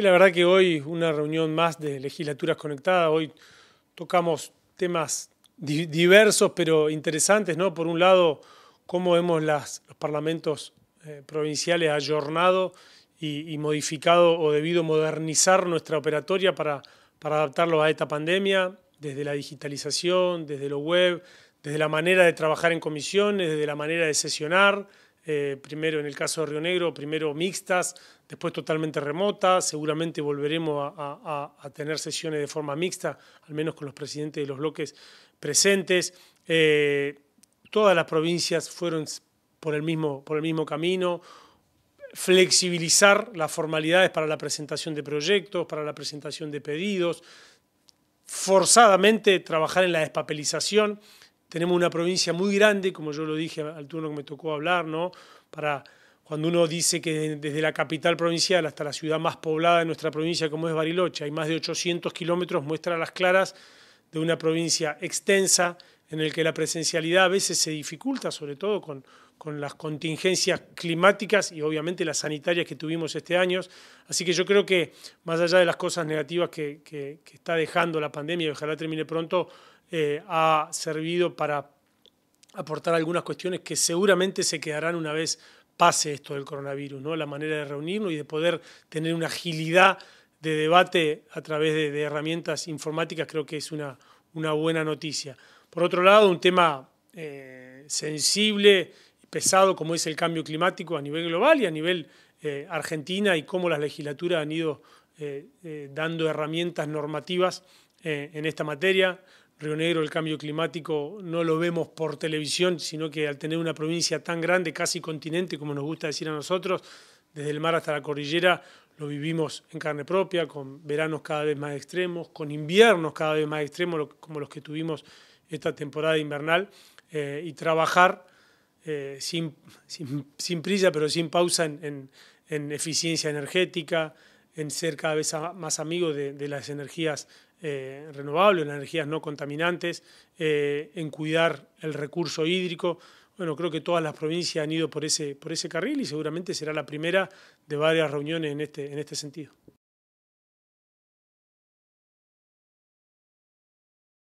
La verdad que hoy una reunión más de legislaturas conectadas, hoy tocamos temas diversos pero interesantes, ¿no? Por un lado, cómo hemos las, los parlamentos eh, provinciales ayornado y, modificado o debido modernizar nuestra operatoria para, para adaptarlo a esta pandemia, desde la digitalización, desde lo web, desde la manera de trabajar en comisiones, desde la manera de sesionar, eh, primero en el caso de Río Negro, primero mixtas, después totalmente remota, seguramente volveremos a, tener sesiones de forma mixta, al menos con los presidentes de los bloques presentes. Eh, todas las provincias fueron por el mismo, por el mismo camino flexibilizar las formalidades para la presentación de proyectos, para la presentación de pedidos, forzadamente trabajar en la despapelización. Tenemos una provincia muy grande, como yo lo dije al turno que me tocó hablar, ¿no? Para cuando uno dice que desde la capital provincial hasta la ciudad más poblada de nuestra provincia, como es Bariloche, hay más de 800 kilómetros, muestra las claras de una provincia extensa en el que la presencialidad a veces se dificulta, sobre todo con, con las contingencias climáticas y obviamente las sanitarias que tuvimos este año. Así que yo creo que, más allá de las cosas negativas que, está dejando la pandemia, y ojalá termine pronto, eh, ha servido para aportar algunas cuestiones que seguramente se quedarán una vez pase esto del coronavirus, ¿no? la manera de reunirnos y de poder tener una agilidad de debate a través de, herramientas informáticas creo que es una, buena noticia. Por otro lado, un tema eh, sensible y pesado como es el cambio climático a nivel global y a nivel eh, Argentina y cómo las legislaturas han ido eh, dando herramientas normativas en esta materia. Río Negro el cambio climático no lo vemos por televisión, sino que al tener una provincia tan grande, casi continente, como nos gusta decir a nosotros, desde el mar hasta la cordillera, lo vivimos en carne propia, con veranos cada vez más extremos, con inviernos cada vez más extremos, como los que tuvimos esta temporada invernal, eh, y trabajar eh, sin, sin, prisa, pero sin pausa en, eficiencia energética, en ser cada vez más amigos de, de las energías eh, renovables, las energías no contaminantes, eh, en cuidar el recurso hídrico. Bueno, creo que todas las provincias han ido por ese, por ese carril y seguramente será la primera de varias reuniones en este, este sentido.